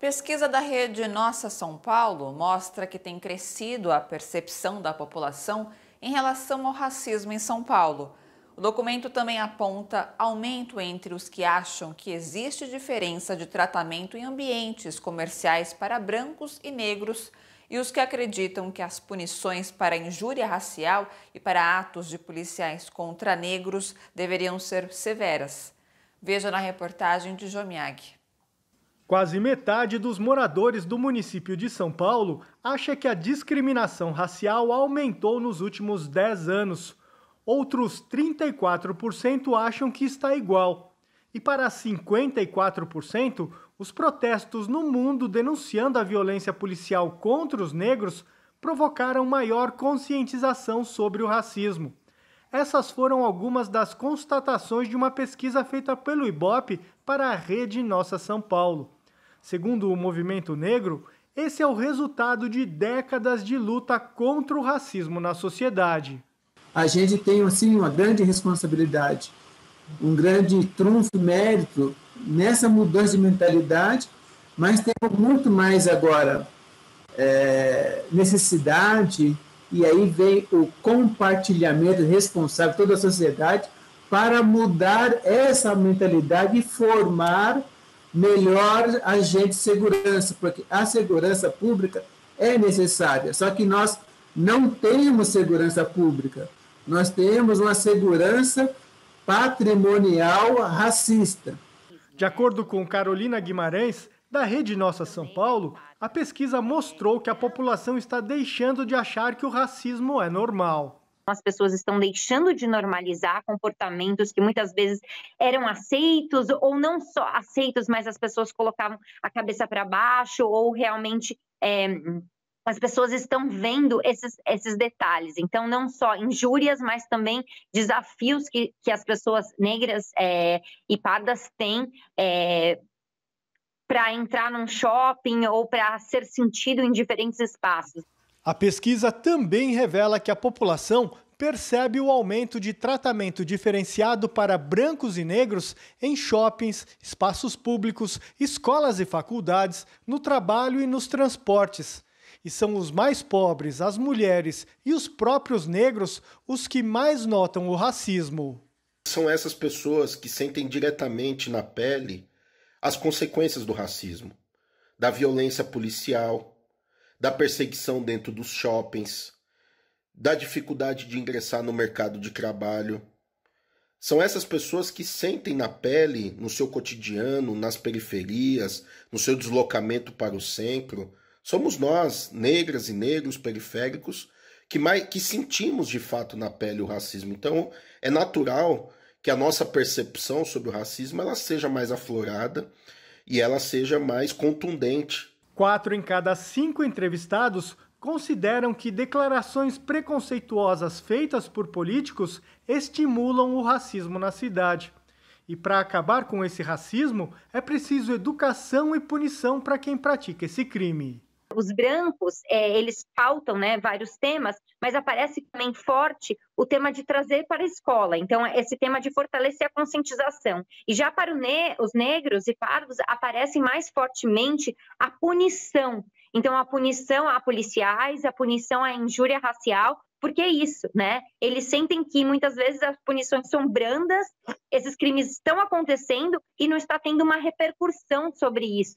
Pesquisa da rede Nossa São Paulo mostra que tem crescido a percepção da população em relação ao racismo em São Paulo. O documento também aponta aumento entre os que acham que existe diferença de tratamento em ambientes comerciais para brancos e negros e os que acreditam que as punições para injúria racial e para atos de policiais contra negros deveriam ser severas. Veja na reportagem de Jomiag. Quase metade dos moradores do município de São Paulo acha que a discriminação racial aumentou nos últimos 10 anos. Outros 34% acham que está igual. E para 54%, os protestos no mundo denunciando a violência policial contra os negros provocaram maior conscientização sobre o racismo. Essas foram algumas das constatações de uma pesquisa feita pelo IBOP para a rede Nossa São Paulo. Segundo o movimento negro, esse é o resultado de décadas de luta contra o racismo na sociedade. A gente tem, assim, uma grande responsabilidade, um grande trunfo mérito nessa mudança de mentalidade, mas temos muito mais agora é, necessidade, e aí vem o compartilhamento responsável, toda a sociedade, para mudar essa mentalidade e formar melhor agente de segurança, porque a segurança pública é necessária. Só que nós não temos segurança pública. Nós temos uma segurança patrimonial racista. De acordo com Carolina Guimarães, da Rede Nossa São Paulo, a pesquisa mostrou que a população está deixando de achar que o racismo é normal as pessoas estão deixando de normalizar comportamentos que muitas vezes eram aceitos, ou não só aceitos, mas as pessoas colocavam a cabeça para baixo, ou realmente. É, as pessoas estão vendo esses, esses detalhes. Então, não só injúrias, mas também desafios que, que as pessoas negras é, e pardas têm é, eh, para entrar num shopping ou para ser sentido em diferentes espaços. A pesquisa também revela que a população percebe o aumento de tratamento diferenciado para brancos e negros em shoppings, espaços públicos, escolas e faculdades, no trabalho e nos transportes. E são os mais pobres, as mulheres e os próprios negros os que mais notam o racismo. São essas pessoas que sentem diretamente na pele as consequências do racismo, da violência policial, da perseguição dentro dos shoppings, da dificuldade de ingressar no mercado de trabalho. São essas pessoas que sentem na pele, no seu cotidiano, nas periferias, no seu deslocamento para o centro. Somos nós, negras e negros periféricos, que, mais, que sentimos de fato na pele o racismo. Então, é natural que a nossa percepção sobre o racismo ela seja mais aflorada e ela seja mais contundente Quatro em cada cinco entrevistados consideram que declarações preconceituosas feitas por políticos estimulam o racismo na cidade. E para acabar com esse racismo, é preciso educação e punição para quem pratica esse crime os brancos, é, eles pautam né, vários temas, mas aparece também forte o tema de trazer para a escola. Então, esse tema de fortalecer a conscientização. E já para ne os negros e pardos, aparece mais fortemente a punição. Então, a punição a policiais, a punição à injúria racial, porque é isso, né? Eles sentem que muitas vezes as punições são brandas, esses crimes estão acontecendo e não está tendo uma repercussão sobre isso.